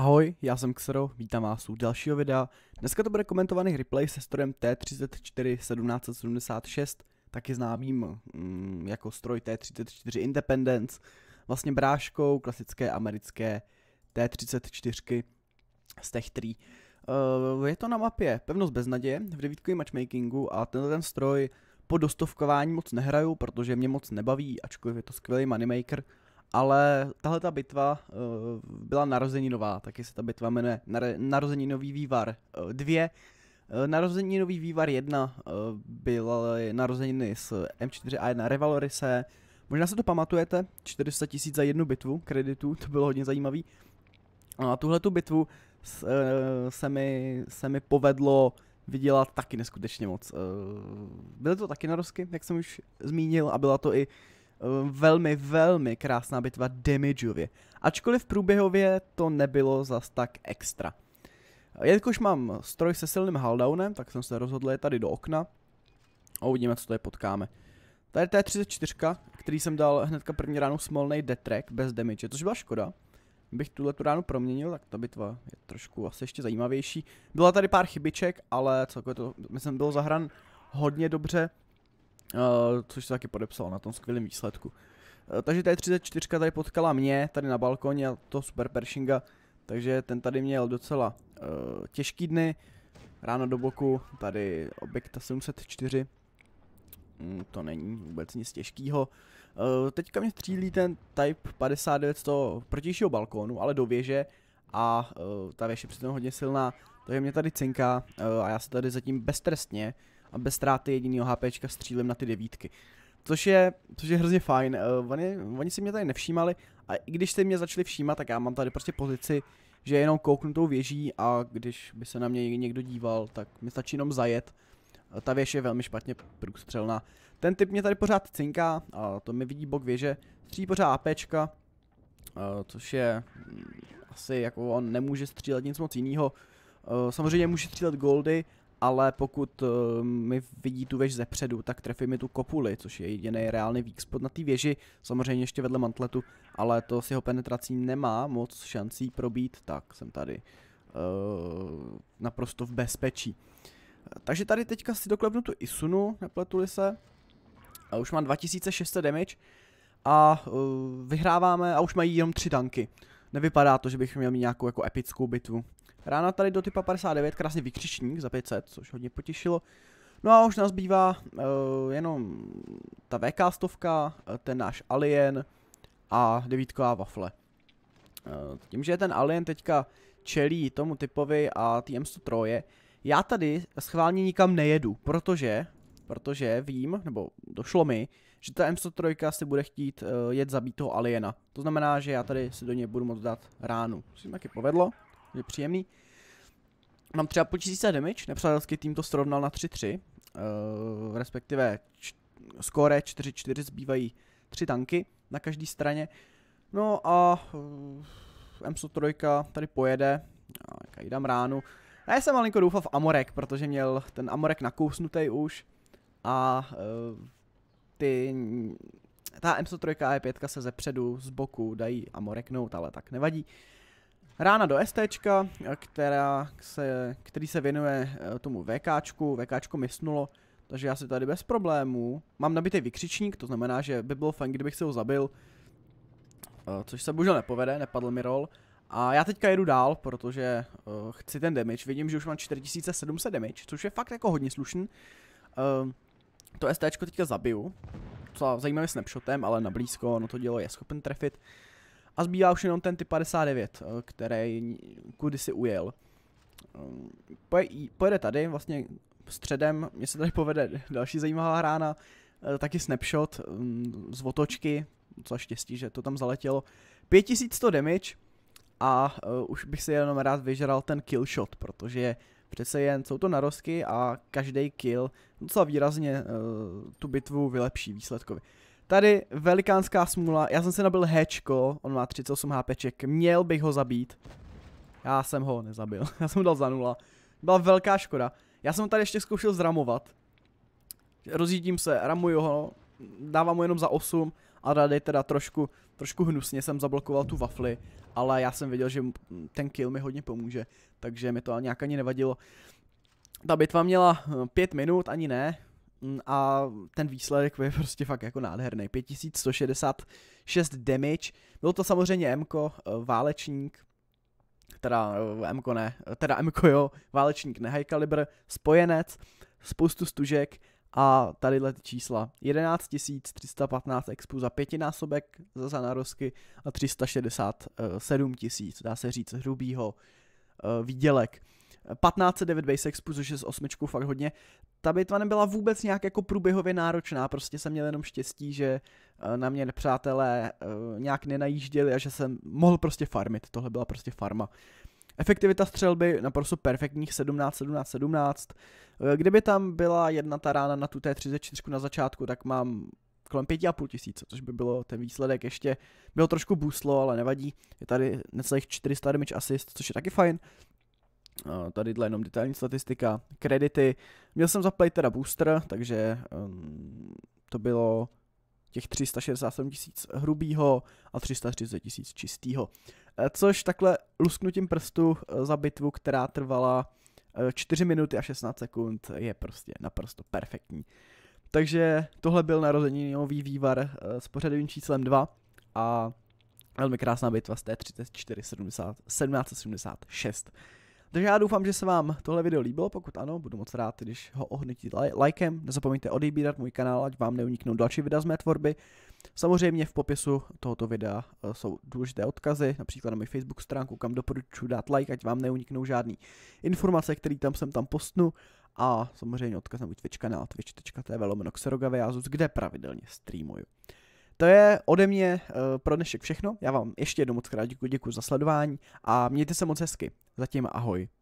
Ahoj, já jsem Xero, vítám vás u dalšího videa. Dneska to bude komentovaný replay se strojem T34 1776, taky známým mm, jako stroj T34 Independence, vlastně bráškou klasické americké T34 z těch tří. Uh, eh, je to na mapě Pevnost beznaděje v devítkovém matchmakingu a tenhle ten stroj po dostovkování moc nehraju, protože mě moc nebaví, ačkoliv je to skvělý moneymaker, maker ale tahle ta bitva uh, byla narozeninová, taky se ta bitva jmenuje Nar- Narozeninový vývar 2. Eh, uh, eh, narozeninový vývar 1 uh, narozeniny s M4A1 Revalorise. Možná se to pamatujete, 400 tisíc za jednu bitvu kreditů, to bylo hodně zajímavý. No a tuhle tu bitvu s, uh, se, mi, se mi povedlo vydělat taky neskutečně moc. Uh, byly to taky narozky, jak jsem už zmínil, a byla to i uh, Eh, velmi, velmi krásná bitva damageově. Ačkoliv průběhově to nebylo zas tak extra. Jelikož mám stroj se silným haldownem, tak jsem se rozhodl je tady do okna a uvidíme, co to je potkáme. Tady je t 34, který jsem dal hnedka první ránu smolnej detrek bez damage, což byla škoda. Bych tuhle tu ránu proměnil, tak ta bitva je trošku asi ještě zajímavější. Byla tady pár chybiček, ale celkově to, myslím, bylo zahran hodně dobře. Uh, což se taky podepsal na tom skvělém výsledku. Uh, takže tady 34 tady potkala mě, tady na balkoně, a to super Pershinga, takže ten tady měl docela uh, těžký dny. Ráno do boku, tady objekta 704, mm, to není vůbec nic těžkého. Uh, teďka mě střílí ten Type 59 z toho protějšího balkónu, ale do věže a uh, ta věž je přitom hodně silná, takže mě tady cinká uh, a já se tady zatím beztrestně uh, a bez ztráty jediného HPčka střílím na ty devítky. Což je, což je hrozně fajn. Uh, oni, oni si mě tady nevšímali a i když se mě začali všímat, tak já mám tady prostě pozici, že jenom kouknu tou věží a když by se na mě někdo díval, tak mi stačí jenom zajet. Eh, ta věž je velmi špatně průstřelná. Ten typ mě tady pořád cinká a to mi vidí bok věže. Střílí pořád APčka, Uh, eh, což je mm, asi jako on nemůže střílet nic moc jiného. Uh, samozřejmě může střílet goldy ale pokud eh, mi vidí tu věž zepředu, tak trefí mi tu kopuli, což je jediný reálný výkspod na té věži, samozřejmě ještě vedle mantletu, ale to s jeho penetrací nemá moc šancí probít, tak jsem tady uh, naprosto v bezpečí. Takže tady teďka si doklepnu tu Isunu, nepletuli se, a už mám 2600 damage a uh, vyhráváme a už mají jenom tři tanky. Nevypadá to, že bych měl mít nějakou jako epickou bitvu. Rána tady do typa 59, krásný vykřičník za 500, což hodně potěšilo. No a už nás bývá uh, eh, jenom ta VK stovka, eh, ten náš Alien a devítková wafle. Uh, tím, že ten Alien teďka čelí tomu typovi a tm troje, já tady schválně nikam nejedu, protože, protože vím, nebo došlo mi, že ta M103 si bude chtít uh, jet zabít toho aliena. To znamená, že já tady si do něj budu moc dát ránu. To si taky povedlo je příjemný. Mám třeba po tisíce damage, nepřátelský tým to srovnal na 3-3, uh, eh, respektive č- skóre 4-4 zbývají tři tanky na každé straně. No a uh, MSU 3 tady pojede, já dám ránu. A já jsem malinko doufal v Amorek, protože měl ten Amorek nakousnutý už a uh, ty, ta MSU 3 a E5 se zepředu, z boku dají Amoreknout, ale tak nevadí. Uh, Rána do ST, která se, který se věnuje eh, tomu VKčku, VKčko mi snulo, takže já si tady bez problémů, mám nabitý vykřičník, to znamená, že by bylo fajn, kdybych se ho zabil, eh, což se bohužel nepovede, nepadl mi roll. A já teďka jedu dál, protože uh, chci ten damage, vidím, že už mám 4700 damage, což je fakt jako hodně slušný. Uh, to STčko teďka zabiju, co zajímavě snapshotem, ale na blízko, no to dělo je schopen trefit. Uh, a zbývá už jenom ten typ 59, eh, který kudy si ujel. Ehm, pojede tady vlastně středem, mně se tady povede další zajímavá hrána, eh, taky snapshot ehm, z otočky, co štěstí, že to tam zaletělo. 5100 damage a eh, už bych si jenom rád vyžral ten kill shot, protože přece jen jsou to narostky a každý kill docela výrazně tu bitvu vylepší výsledkově. Tady velikánská smůla, já jsem se nabil hečko, on má 38 HPček, měl bych ho zabít. Já jsem ho nezabil, já jsem ho dal za nula. Byla velká škoda. Já jsem tady ještě zkoušel zramovat. Rozjídím se, ramuju ho, dávám mu jenom za 8 a tady teda trošku, trošku hnusně jsem zablokoval tu wafly, ale já jsem věděl, že ten kill mi hodně pomůže, takže mi to nějak ani nevadilo. Ta bitva měla 5 hm, minut, ani ne, Mm, a ten výsledek je prostě fakt jako nádherný. 5166 damage. Bylo to samozřejmě Mko, eh, válečník, teda eh, Mko ne, eh, teda Mko jo, válečník ne, high caliber, spojenec, spoustu stužek a tadyhle ty čísla. 11 315 expu za pětinásobek za zanarosky a 367 tisíc, dá se říct, hrubýho výdělek. 1509 base expu, což je s osmičkou fakt hodně. Ta bitva nebyla vůbec nějak jako průběhově náročná, prostě jsem měl jenom štěstí, že eh, na mě nepřátelé eh, nějak nenajížděli a že jsem mohl prostě farmit, tohle byla prostě farma. Efektivita střelby naprosto perfektních 17, 17, 17. Kdyby tam byla jedna ta rána na tu T34 na začátku, tak mám kolem 5,5 tisíce, což by bylo ten výsledek ještě, bylo trošku buslo, ale nevadí, je tady necelých 400 damage assist, což je taky fajn, Eh, tady jenom detailní statistika, kredity. Měl jsem play teda booster, takže um, to bylo těch 367 tisíc hrubýho a 330 tisíc čistýho. Eh, což takhle lusknutím prstu eh, za bitvu, která trvala 4 minuty a 16 sekund, je prostě naprosto perfektní. Takže tohle byl narozeninový vývar s pořadovým číslem 2 a velmi krásná bitva z t 34 1776. Takže já doufám, že se vám tohle video líbilo, pokud ano, budu moc rád, když ho ohnutí lajkem, nezapomeňte odebírat můj kanál, ať vám neuniknou další videa z mé tvorby. Samozřejmě v popisu tohoto videa eh, jsou důležité odkazy, například na můj Facebook stránku, kam doporučuji dát like, ať vám neuniknou žádný informace, které tam jsem tam postnu a samozřejmě odkaz na můj Twitch kanál twitch.tv lomeno kde pravidelně streamuju. To je ode mě eh, pro dnešek všechno. Já vám ještě jednou moc krát děkuji, děkuji za sledování a mějte se moc hezky. Zatím ahoj.